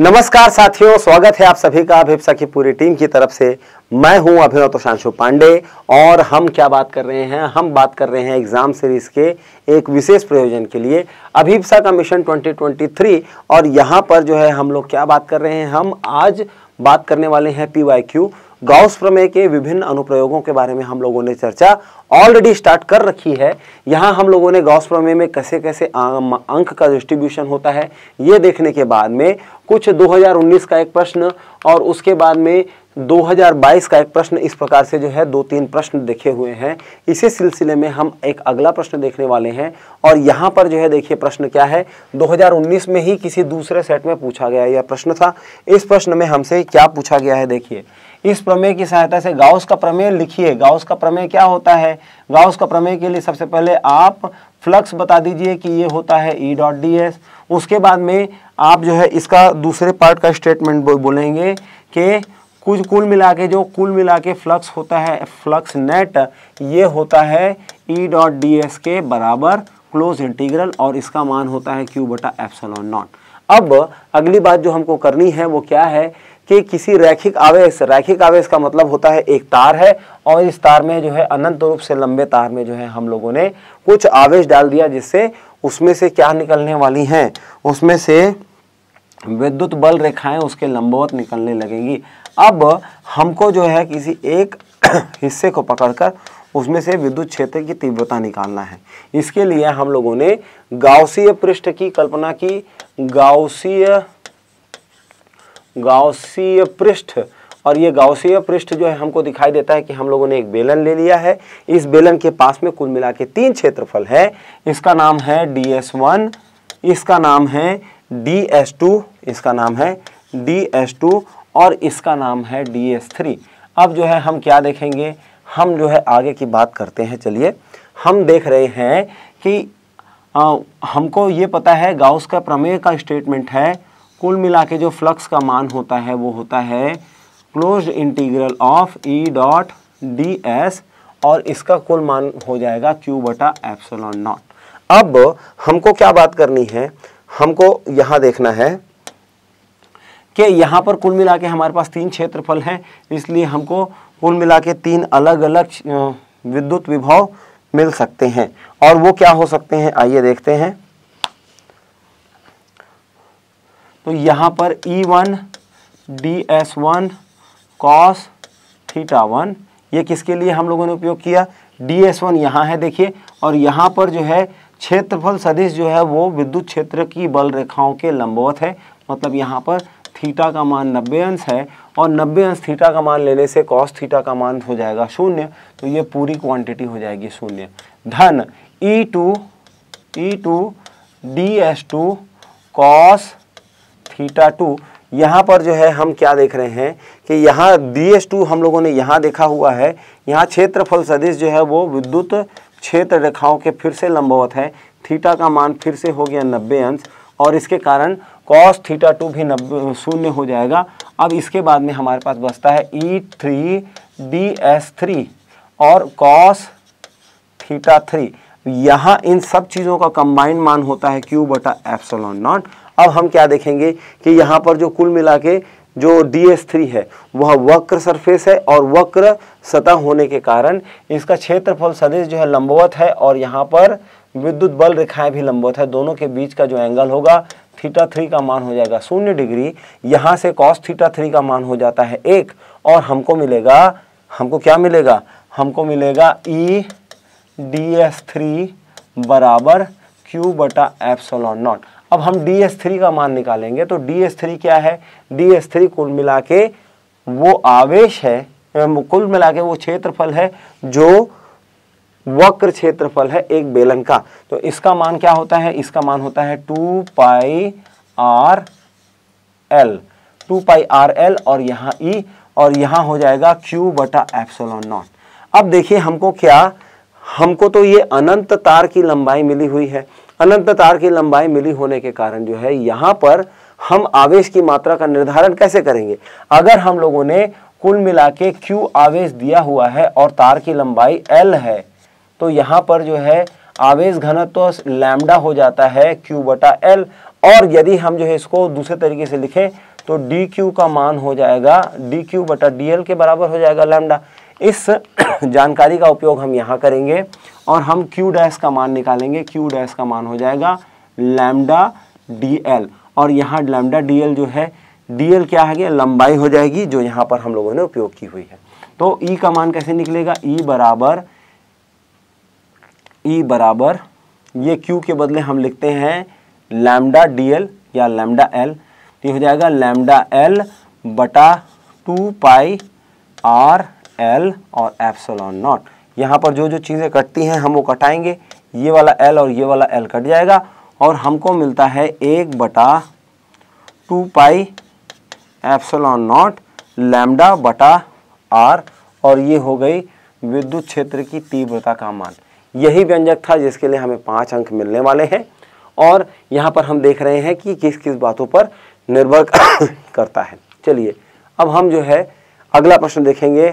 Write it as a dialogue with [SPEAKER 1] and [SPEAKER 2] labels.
[SPEAKER 1] नमस्कार साथियों स्वागत है आप सभी का अभिप्सा की पूरी टीम की तरफ से मैं हूं अभिनव तुशांशु पांडे और हम क्या बात कर रहे हैं हम बात कर रहे हैं एग्जाम सीरीज के एक विशेष प्रयोजन के लिए अभिप्सा का मिशन 2023 और यहां पर जो है हम लोग क्या बात कर रहे हैं हम आज बात करने वाले हैं पी वाई क्यू गाउस प्रमेय के विभिन्न अनुप्रयोगों के बारे में हम लोगों ने चर्चा ऑलरेडी स्टार्ट कर रखी है यहाँ हम लोगों ने गॉस प्रमेय में कैसे कैसे अंक का डिस्ट्रीब्यूशन होता है ये देखने के बाद में कुछ 2019 का एक प्रश्न और उसके बाद में 2022 का एक प्रश्न इस प्रकार से जो है दो तीन प्रश्न देखे हुए हैं इसी सिलसिले में हम एक अगला प्रश्न देखने वाले हैं और यहाँ पर जो है देखिए प्रश्न क्या है 2019 में ही किसी दूसरे सेट में पूछा गया यह प्रश्न था इस प्रश्न में हमसे क्या पूछा गया है देखिए इस प्रमेय की सहायता से गाउस का प्रमेय लिखिए गाउस का प्रमेय क्या होता है गाउस का प्रमेय के लिए सबसे पहले आप फ्लक्स बता दीजिए कि ये होता है ई डॉट डी एस उसके बाद में आप जो है इसका दूसरे पार्ट का स्टेटमेंट बोलेंगे कि कुछ कुल मिला के जो कुल मिला के फ्लक्स होता है फ्लक्स नेट ये होता है ई डॉट डी एस के बराबर क्लोज इंटीग्रल और इसका मान होता है क्यू बटा एप्सलॉन नॉट अब अगली बात जो हमको करनी है वो क्या है कि किसी रैखिक आवेश रैखिक आवेश का मतलब होता है एक तार है और इस तार में जो है अनंत रूप से लंबे तार में जो है हम लोगों ने कुछ आवेश डाल दिया जिससे उसमें से क्या निकलने वाली हैं उसमें से विद्युत बल रेखाएं उसके लंबवत निकलने लगेंगी अब हमको जो है किसी एक हिस्से को पकड़कर उसमें से विद्युत क्षेत्र की तीव्रता निकालना है इसके लिए हम लोगों ने गाउसीय पृष्ठ की कल्पना की गाउसीय गाउसीय पृष्ठ और ये गाउसीय पृष्ठ जो है हमको दिखाई देता है कि हम लोगों ने एक बेलन ले लिया है इस बेलन के पास में कुल मिला के तीन क्षेत्रफल है इसका नाम है डी एस वन इसका नाम है डी एस टू इसका नाम है डी एस टू और इसका नाम है डी एस थ्री अब जो है हम क्या देखेंगे हम जो है आगे की बात करते हैं चलिए हम देख रहे हैं कि आ, हमको ये पता है गाउस का प्रमेय का स्टेटमेंट है कुल मिला के जो फ्लक्स का मान होता है वो होता है close integral of E dot D S और इसका कुल मान हो जाएगा क्यू बटा एप्सलॉन नॉट अब हमको क्या बात करनी है हमको यहां देखना है कि यहां पर कुल मिला के हमारे पास तीन क्षेत्रफल हैं इसलिए हमको कुल मिला के तीन अलग अलग विद्युत विभव मिल सकते हैं और वो क्या हो सकते हैं आइए देखते हैं तो यहाँ पर E1 one D S one cos theta one ये किसके लिए हम लोगों ने उपयोग किया डी एस वन यहाँ है देखिए और यहां पर जो है क्षेत्रफल सदिश जो है वो विद्युत क्षेत्र की बल रेखाओं के लंबवत है मतलब यहाँ पर थीटा का मान नब्बे अंश है और नब्बे अंश थीटा का मान लेने से कॉस थीटा का मान हो जाएगा शून्य तो ये पूरी क्वांटिटी हो जाएगी शून्य धन E e two E e two D S two cos theta two यहाँ पर जो है हम क्या देख रहे हैं कि यहाँ डी एस टू हम लोगों ने यहाँ देखा हुआ है यहाँ क्षेत्रफल सदिश जो है वो विद्युत क्षेत्र रेखाओं के फिर से लंबवत है थीटा का मान फिर से हो गया नब्बे अंश और इसके कारण कॉस थीटा टू भी नब्बे शून्य हो जाएगा अब इसके बाद में हमारे पास बचता है E three D S three और कॉस थीटा थ्री यहाँ इन सब चीज़ों का कंबाइंड मान होता है क्यू बटा सोलॉन नॉट अब हम क्या देखेंगे कि यहाँ पर जो कुल मिला के जो डी एस थ्री है वह वक्र सरफेस है और वक्र सतह होने के कारण इसका क्षेत्रफल सदिश जो है लंबवत है और यहाँ पर विद्युत बल रेखाएं भी लंबवत है दोनों के बीच का जो एंगल होगा थीटा थ्री का मान हो जाएगा शून्य डिग्री यहाँ से कॉस थीटा थ्री का मान हो जाता है एक और हमको मिलेगा हमको क्या मिलेगा हमको मिलेगा ई डी एस थ्री बराबर क्यू बटा एप्सलॉन नॉट अब हम डी एस थ्री का मान निकालेंगे तो डी एस थ्री क्या है डी एस थ्री कुल मिला के वो आवेश है कुल मिला के वो क्षेत्रफल है जो वक्र क्षेत्रफल है एक बेलन का तो इसका मान क्या होता है इसका मान होता है two pi R L two pi R L और यहाँ ई e, और यहाँ हो जाएगा क्यू बटा एप्सोलॉन नॉट अब देखिए हमको क्या हमको तो ये अनंत तार की लंबाई मिली हुई है अनंत तार की लंबाई मिली होने के कारण जो है यहाँ पर हम आवेश की मात्रा का निर्धारण कैसे करेंगे अगर हम लोगों ने कुल मिला के क्यू आवेश दिया हुआ है और तार की लंबाई एल है तो यहाँ पर जो है आवेश घनत्व तो लैमडा हो जाता है क्यू बटा एल और यदि हम जो है इसको दूसरे तरीके से लिखें तो डी क्यू का मान हो जाएगा डी क्यू बटा डी एल के बराबर हो जाएगा लैमडा इस जानकारी का उपयोग हम यहाँ करेंगे और हम क्यू डैश का मान निकालेंगे क्यू डैश का मान हो जाएगा लैमडा डी एल और यहाँ लैमडा डी एल जो है डी एल क्या है गया लंबाई हो जाएगी जो यहाँ पर हम लोगों ने उपयोग की हुई है तो ई e का मान कैसे निकलेगा ई e बराबर ई e बराबर ये क्यू के बदले हम लिखते हैं लैमडा डी एल या लैमडा एल तो ये हो जाएगा लैमडा एल बटा टू पाई आर एल और सोलॉन नॉट यहाँ पर जो जो चीज़ें कटती हैं हम वो कटाएंगे ये वाला एल और ये वाला एल कट जाएगा और हमको मिलता है एक बटा two pi epsilon naught lambda बटा आर और ये हो गई विद्युत क्षेत्र की तीव्रता का मान यही व्यंजक था जिसके लिए हमें पाँच अंक मिलने वाले हैं और यहाँ पर हम देख रहे हैं कि किस किस बातों पर निर्भर करता है चलिए अब हम जो है अगला प्रश्न देखेंगे